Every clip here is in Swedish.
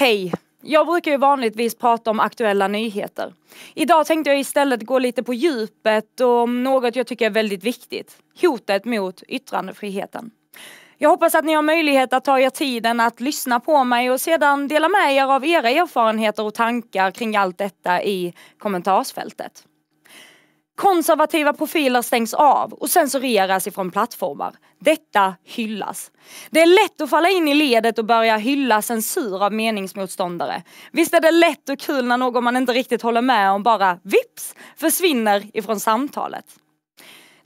Hej! Jag brukar ju vanligtvis prata om aktuella nyheter. Idag tänkte jag istället gå lite på djupet om något jag tycker är väldigt viktigt. Hotet mot yttrandefriheten. Jag hoppas att ni har möjlighet att ta er tiden att lyssna på mig och sedan dela med er av era erfarenheter och tankar kring allt detta i kommentarsfältet. Konservativa profiler stängs av och censureras ifrån plattformar. Detta hyllas. Det är lätt att falla in i ledet och börja hylla censur av meningsmotståndare. Visst är det lätt och kul när någon man inte riktigt håller med om bara vips försvinner ifrån samtalet.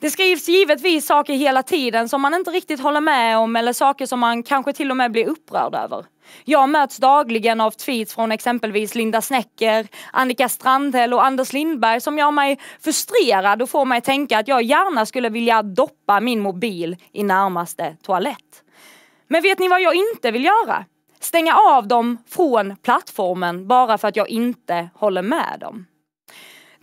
Det skrivs givetvis saker hela tiden som man inte riktigt håller med om eller saker som man kanske till och med blir upprörd över. Jag möts dagligen av tweets från exempelvis Linda Snäcker, Annika Strandhäll och Anders Lindberg som gör mig frustrerad och får mig tänka att jag gärna skulle vilja doppa min mobil i närmaste toalett. Men vet ni vad jag inte vill göra? Stänga av dem från plattformen bara för att jag inte håller med dem.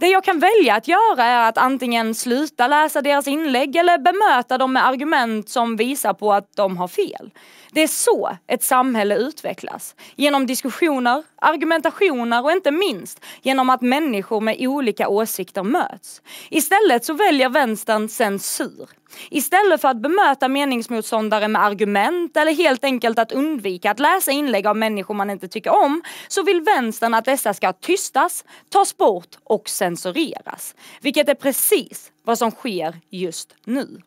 Det jag kan välja att göra är att antingen sluta läsa deras inlägg eller bemöta dem med argument som visar på att de har fel. Det är så ett samhälle utvecklas. Genom diskussioner, argumentationer och inte minst genom att människor med olika åsikter möts. Istället så väljer vänstern censur. Istället för att bemöta meningsmotståndare med argument eller helt enkelt att undvika att läsa inlägg av människor man inte tycker om så vill vänstern att dessa ska tystas, tas bort och censureras. Vilket är precis vad som sker just nu.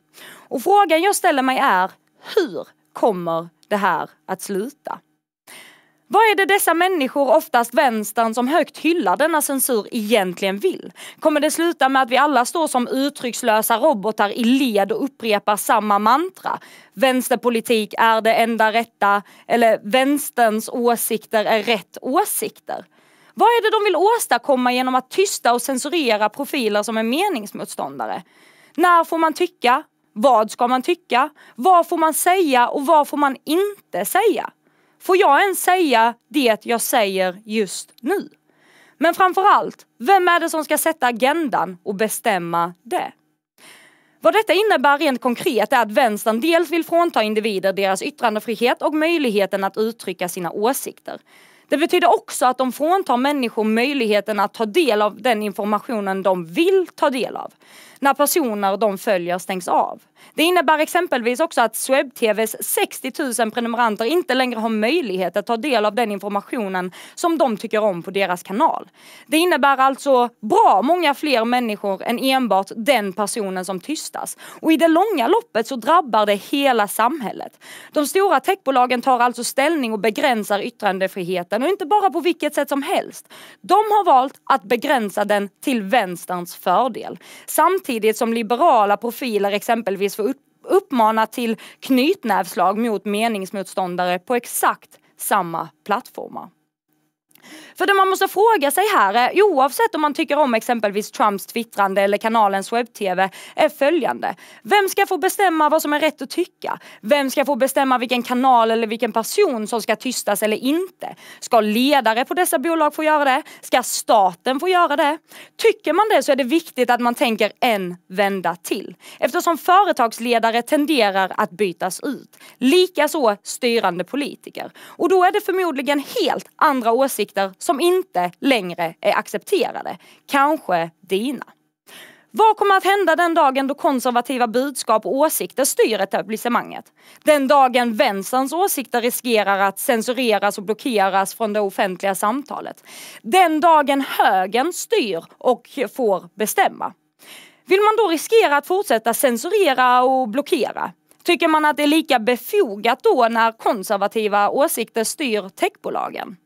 Och frågan jag ställer mig är hur kommer det här att sluta? Vad är det dessa människor, oftast vänstern, som högt hyllar denna censur egentligen vill? Kommer det sluta med att vi alla står som uttryckslösa robotar i led och upprepar samma mantra? Vänsterpolitik är det enda rätta, eller vänsterns åsikter är rätt åsikter. Vad är det de vill åstadkomma genom att tysta och censurera profiler som är meningsmotståndare? När får man tycka? Vad ska man tycka? Vad får man säga och vad får man inte säga? Får jag ens säga det jag säger just nu? Men framförallt, vem är det som ska sätta agendan och bestämma det? Vad detta innebär rent konkret är att vänstern dels vill frånta individer deras yttrandefrihet och möjligheten att uttrycka sina åsikter. Det betyder också att de fråntar människor möjligheten att ta del av den informationen de vill ta del av. När personer de följer stängs av. Det innebär exempelvis också att SwebTVs 60 000 prenumeranter inte längre har möjlighet att ta del av den informationen som de tycker om på deras kanal. Det innebär alltså bra många fler människor än enbart den personen som tystas. Och i det långa loppet så drabbar det hela samhället. De stora techbolagen tar alltså ställning och begränsar yttrandefriheten och inte bara på vilket sätt som helst. De har valt att begränsa den till vänsterns fördel. Samtidigt som liberala profiler exempelvis faktiskt få uppmana till knytnävslag mot meningsmotståndare på exakt samma plattformar. För det man måste fråga sig här är, oavsett om man tycker om exempelvis Trumps twittrande eller kanalens webb-tv, är följande. Vem ska få bestämma vad som är rätt att tycka? Vem ska få bestämma vilken kanal eller vilken person som ska tystas eller inte? Ska ledare på dessa bolag få göra det? Ska staten få göra det? Tycker man det så är det viktigt att man tänker en vända till. Eftersom företagsledare tenderar att bytas ut. Likaså styrande politiker. Och då är det förmodligen helt andra åsikter åsikter som inte längre är accepterade. Kanske dina. Vad kommer att hända den dagen då konservativa budskap och åsikter styr etablissemanget? Den dagen vänsterns åsikter riskerar att censureras och blockeras från det offentliga samtalet. Den dagen högern styr och får bestämma. Vill man då riskera att fortsätta censurera och blockera? Tycker man att det är lika befogat då när konservativa åsikter styr techbolagen?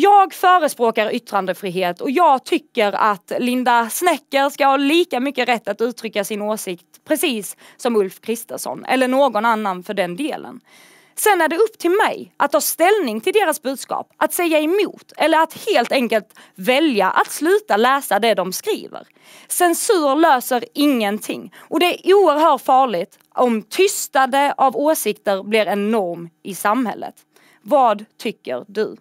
Jag förespråkar yttrandefrihet och jag tycker att Linda Snäcker ska ha lika mycket rätt att uttrycka sin åsikt precis som Ulf Kristersson eller någon annan för den delen. Sen är det upp till mig att ta ställning till deras budskap, att säga emot eller att helt enkelt välja att sluta läsa det de skriver. Censur löser ingenting och det är oerhört farligt om tystade av åsikter blir en norm i samhället. Vad tycker du?